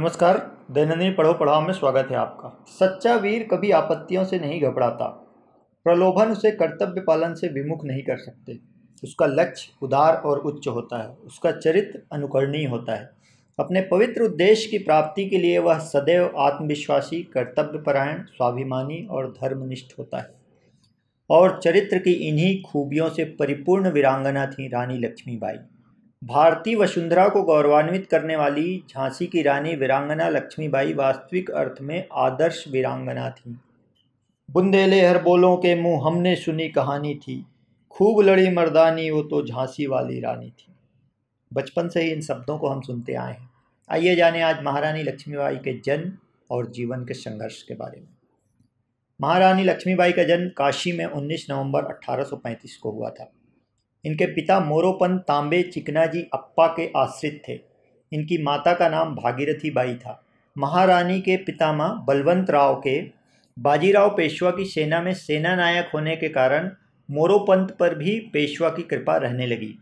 नमस्कार दैनंदिन पढ़ो पढ़ाओ में स्वागत है आपका सच्चा वीर कभी आपत्तियों से नहीं घबराता प्रलोभन उसे कर्तव्य पालन से विमुख नहीं कर सकते उसका लक्ष्य उदार और उच्च होता है उसका चरित्र अनुकरणीय होता है अपने पवित्र उद्देश्य की प्राप्ति के लिए वह सदैव आत्मविश्वासी कर्तव्यपरायण स्वाभिमानी और धर्मनिष्ठ होता है और चरित्र की इन्हीं खूबियों से परिपूर्ण वीरांगना थी रानी लक्ष्मीबाई भारतीय वसुंधरा को गौरवान्वित करने वाली झांसी की रानी वीरांगना लक्ष्मीबाई वास्तविक अर्थ में आदर्श वीरांगना थी बुंदेले हर बोलों के मुंह हमने सुनी कहानी थी खूब लड़ी मर्दानी वो तो झांसी वाली रानी थी बचपन से ही इन शब्दों को हम सुनते आए हैं आइए जाने आज महारानी लक्ष्मीबाई के जन्म और जीवन के संघर्ष के बारे में महारानी लक्ष्मीबाई का जन्म काशी में 19 नवंबर 1835 को हुआ था इनके पिता मोरोपन तांबे चिकनाजी अप्पा के आश्रित थे इनकी माता का नाम भागीरथी बाई था महारानी के पितामह बलवंत राव के बाजीराव पेशवा की सेना में सेना नायक होने के कारण मोरोपंत पर भी पेशवा की कृपा रहने लगी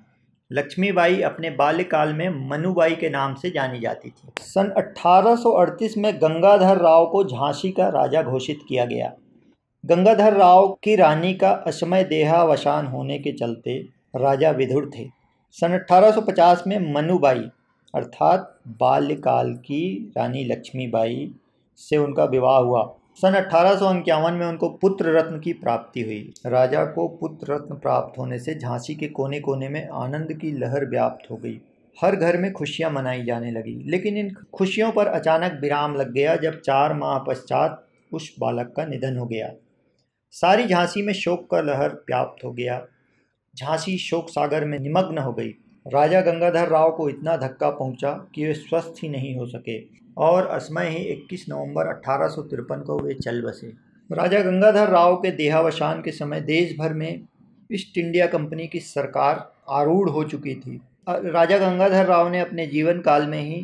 लक्ष्मीबाई अपने बाल्यकाल में मनुबाई के नाम से जानी जाती थी सन 1838 में गंगाधर राव को झांसी का राजा घोषित किया गया गंगाधर राव की रानी का असमय देहावसान होने के चलते राजा विधुर थे सन 1850 में मनुबाई अर्थात बाल्यकाल की रानी लक्ष्मीबाई से उनका विवाह हुआ सन अठारह में उनको पुत्र रत्न की प्राप्ति हुई राजा को पुत्र रत्न प्राप्त होने से झांसी के कोने कोने में आनंद की लहर व्याप्त हो गई हर घर में खुशियां मनाई जाने लगी लेकिन इन खुशियों पर अचानक विराम लग गया जब चार माह पश्चात उस बालक का निधन हो गया सारी झांसी में शोक का लहर व्याप्त हो गया झांसी शोक सागर में निमग्न हो गई राजा गंगाधर राव को इतना धक्का पहुंचा कि वे स्वस्थ ही नहीं हो सके और असमय ही 21 नवंबर अठारह को वे चल बसे राजा गंगाधर राव के देहावसान के समय देश भर में ईस्ट इंडिया कंपनी की सरकार आरूढ़ हो चुकी थी राजा गंगाधर राव ने अपने जीवन काल में ही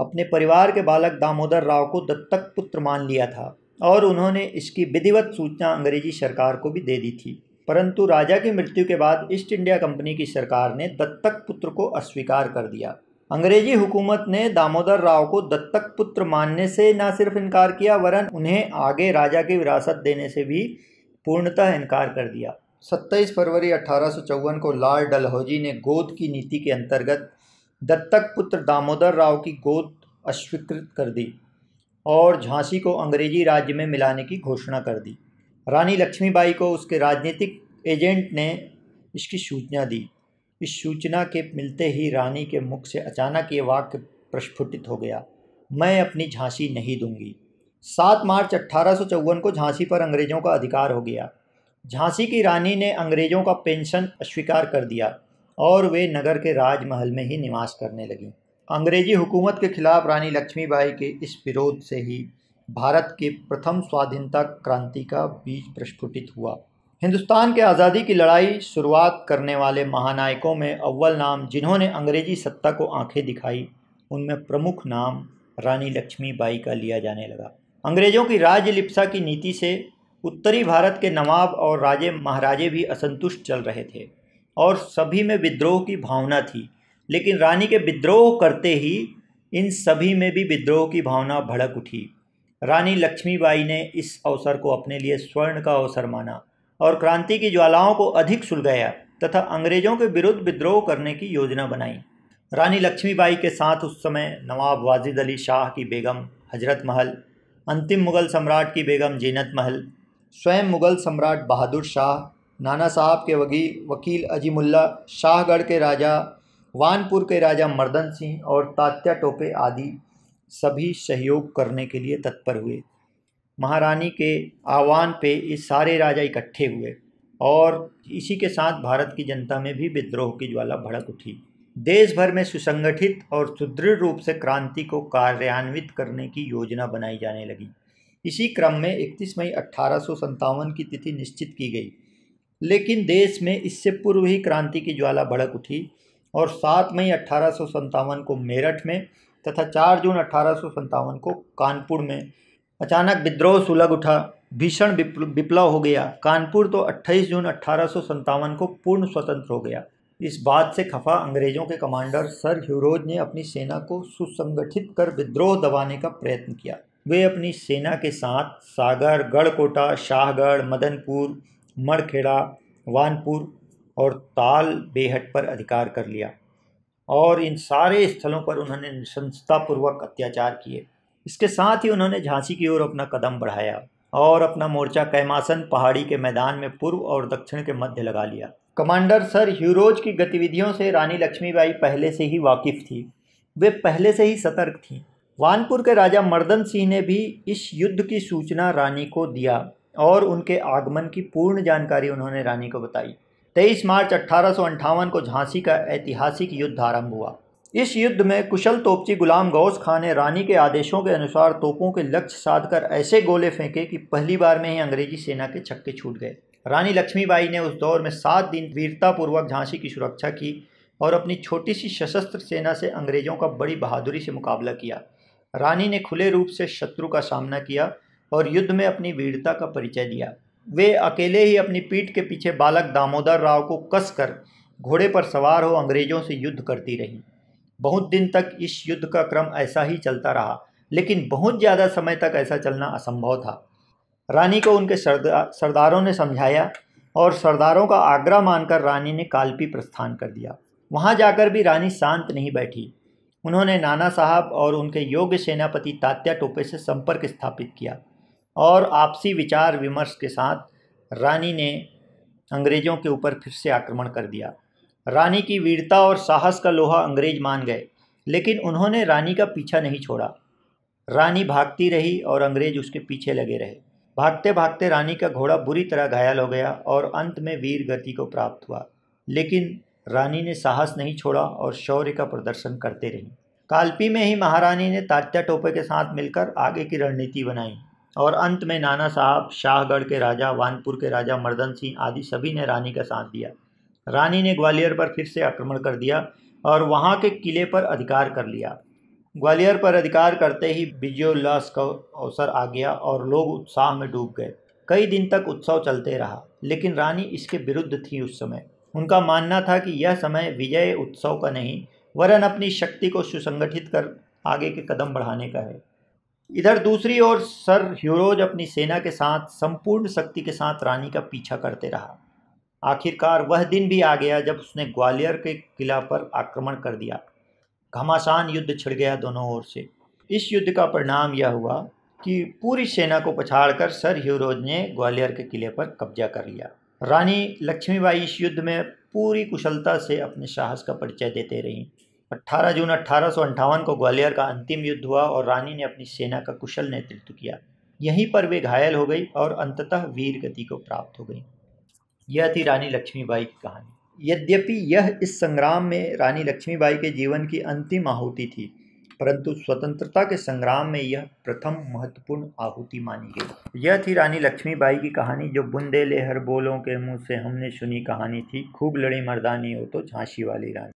अपने परिवार के बालक दामोदर राव को दत्तक पुत्र मान लिया था और उन्होंने इसकी विधिवत सूचना अंग्रेजी सरकार को भी दे दी थी परंतु राजा की मृत्यु के बाद ईस्ट इंडिया कंपनी की सरकार ने दत्तक पुत्र को अस्वीकार कर दिया अंग्रेजी हुकूमत ने दामोदर राव को दत्तक पुत्र मानने से न सिर्फ इनकार किया वरन उन्हें आगे राजा की विरासत देने से भी पूर्णतः इनकार कर दिया 27 फरवरी अठारह को लाल डलहौजी ने गोद की नीति के अंतर्गत दत्तक पुत्र दामोदर राव की गोद अस्वीकृत कर दी और झांसी को अंग्रेजी राज्य में मिलाने की घोषणा कर दी रानी लक्ष्मीबाई को उसके राजनीतिक एजेंट ने इसकी सूचना दी इस सूचना के मिलते ही रानी के मुख से अचानक ये वाक्य प्रस्फुटित हो गया मैं अपनी झांसी नहीं दूंगी सात मार्च अट्ठारह को झांसी पर अंग्रेज़ों का अधिकार हो गया झांसी की रानी ने अंग्रेज़ों का पेंशन अस्वीकार कर दिया और वे नगर के राजमहल में ही निवास करने लगीं अंग्रेजी हुकूमत के खिलाफ रानी लक्ष्मीबाई के इस विरोध से ही भारत के प्रथम स्वाधीनता क्रांति का बीज प्रस्फुटित हुआ हिंदुस्तान के आज़ादी की लड़ाई शुरुआत करने वाले महानायकों में अव्वल नाम जिन्होंने अंग्रेजी सत्ता को आंखें दिखाई उनमें प्रमुख नाम रानी लक्ष्मीबाई का लिया जाने लगा अंग्रेज़ों की राज्य लिप्सा की नीति से उत्तरी भारत के नवाब और राजे महाराजे भी असंतुष्ट चल रहे थे और सभी में विद्रोह की भावना थी लेकिन रानी के विद्रोह करते ही इन सभी में भी विद्रोह की भावना भड़क उठी रानी लक्ष्मीबाई ने इस अवसर को अपने लिए स्वर्ण का अवसर माना और क्रांति की ज्वालाओं को अधिक सुलगाया तथा अंग्रेजों के विरुद्ध विद्रोह करने की योजना बनाई रानी लक्ष्मीबाई के साथ उस समय नवाब वाजिद अली शाह की बेगम हजरत महल अंतिम मुग़ल सम्राट की बेगम जीनत महल स्वयं मुग़ल सम्राट बहादुर शाह नाना साहब के वगी वकील अजीमुल्ला शाहगढ़ के राजा वानपुर के राजा मर्दन सिंह और तात्या टोपे आदि सभी सहयोग करने के लिए तत्पर हुए महारानी के आह्वान पे ये सारे राजा इकट्ठे हुए और इसी के साथ भारत की जनता में भी विद्रोह की ज्वाला भड़क उठी देश भर में सुसंगठित और सुदृढ़ रूप से क्रांति को कार्यान्वित करने की योजना बनाई जाने लगी इसी क्रम में 31 मई अट्ठारह की तिथि निश्चित की गई लेकिन देश में इससे पूर्व ही क्रांति की ज्वाला भड़क उठी और 7 मई अट्ठारह को मेरठ में तथा 4 जून अठारह को कानपुर में अचानक विद्रोह सुलग उठा भीषण विप्लव हो गया कानपुर तो 28 जून अठारह को पूर्ण स्वतंत्र हो गया इस बात से खफा अंग्रेजों के कमांडर सर ह्यूरोज ने अपनी सेना को सुसंगठित कर विद्रोह दबाने का प्रयत्न किया वे अपनी सेना के साथ सागर गढ़कोटा शाहगढ़ मदनपुर मड़खेड़ा वानपुर और ताल बेहट पर अधिकार कर लिया और इन सारे स्थलों पर उन्होंने निशंसतापूर्वक अत्याचार किए इसके साथ ही उन्होंने झांसी की ओर अपना कदम बढ़ाया और अपना मोर्चा कैमासन पहाड़ी के मैदान में पूर्व और दक्षिण के मध्य लगा लिया कमांडर सर ह्यूरोज की गतिविधियों से रानी लक्ष्मीबाई पहले से ही वाकिफ थी वे पहले से ही सतर्क थीं वानपुर के राजा मर्दन सिंह ने भी इस युद्ध की सूचना रानी को दिया और उनके आगमन की पूर्ण जानकारी उन्होंने रानी को बताई तेईस मार्च अट्ठारह को झांसी का ऐतिहासिक युद्ध आरंभ हुआ इस युद्ध में कुशल तोपची गुलाम गौस खां ने रानी के आदेशों के अनुसार तोपों के लक्ष्य साधकर ऐसे गोले फेंके कि पहली बार में ही अंग्रेजी सेना के छक्के छूट गए रानी लक्ष्मीबाई ने उस दौर में सात दिन वीरतापूर्वक झांसी की सुरक्षा की और अपनी छोटी सी सशस्त्र सेना से अंग्रेजों का बड़ी बहादुरी से मुकाबला किया रानी ने खुले रूप से शत्रु का सामना किया और युद्ध में अपनी वीरता का परिचय दिया वे अकेले ही अपनी पीठ के पीछे बालक दामोदर राव को कसकर घोड़े पर सवार हो अंग्रेजों से युद्ध करती रहीं बहुत दिन तक इस युद्ध का क्रम ऐसा ही चलता रहा लेकिन बहुत ज़्यादा समय तक ऐसा चलना असंभव था रानी को उनके सरदार सरदारों ने समझाया और सरदारों का आग्रह मानकर रानी ने कालपी प्रस्थान कर दिया वहाँ जाकर भी रानी शांत नहीं बैठी उन्होंने नाना साहब और उनके योग्य सेनापति तात्या टोपे से संपर्क स्थापित किया और आपसी विचार विमर्श के साथ रानी ने अंग्रेज़ों के ऊपर फिर से आक्रमण कर दिया रानी की वीरता और साहस का लोहा अंग्रेज मान गए लेकिन उन्होंने रानी का पीछा नहीं छोड़ा रानी भागती रही और अंग्रेज उसके पीछे लगे रहे भागते भागते रानी का घोड़ा बुरी तरह घायल हो गया और अंत में वीर गति को प्राप्त हुआ लेकिन रानी ने साहस नहीं छोड़ा और शौर्य का प्रदर्शन करते रही कालपी में ही महारानी ने तात्या टोपे के साथ मिलकर आगे की रणनीति बनाई और अंत में नाना साहब शाहगढ़ के राजा वानपुर के राजा मर्दन सिंह आदि सभी ने रानी का साथ दिया रानी ने ग्वालियर पर फिर से आक्रमण कर दिया और वहाँ के किले पर अधिकार कर लिया ग्वालियर पर अधिकार करते ही विजयोल्लास का अवसर आ गया और लोग उत्साह में डूब गए कई दिन तक उत्सव चलते रहा लेकिन रानी इसके विरुद्ध थी उस समय उनका मानना था कि यह समय विजय उत्सव का नहीं वरन अपनी शक्ति को सुसंगठित कर आगे के कदम बढ़ाने का है इधर दूसरी ओर सर ह्यूरोज अपनी सेना के साथ संपूर्ण शक्ति के साथ रानी का पीछा करते रहा आखिरकार वह दिन भी आ गया जब उसने ग्वालियर के किला पर आक्रमण कर दिया घमासान युद्ध छिड़ गया दोनों ओर से इस युद्ध का परिणाम यह हुआ कि पूरी सेना को पछाड़कर सर ह्यूरोज ने ग्वालियर के किले पर कब्जा कर लिया रानी लक्ष्मीबाई इस युद्ध में पूरी कुशलता से अपने साहस का परिचय देते रहीं 18 जून अट्ठारह को ग्वालियर का अंतिम युद्ध हुआ और रानी ने अपनी सेना का कुशल नेतृत्व किया यहीं पर वे घायल हो गई और अंततः वीर गति को प्राप्त हो गई यह थी रानी लक्ष्मीबाई की कहानी यद्यपि यह इस संग्राम में रानी लक्ष्मीबाई के जीवन की अंतिम आहुति थी परंतु स्वतंत्रता के संग्राम में यह प्रथम महत्वपूर्ण आहुति मानी गई यह थी रानी लक्ष्मीबाई की कहानी जो बुंदे लेहर बोलों के मुंह से हमने सुनी कहानी थी खूब लड़ी मर्दानी हो तो झांसी वाली रानी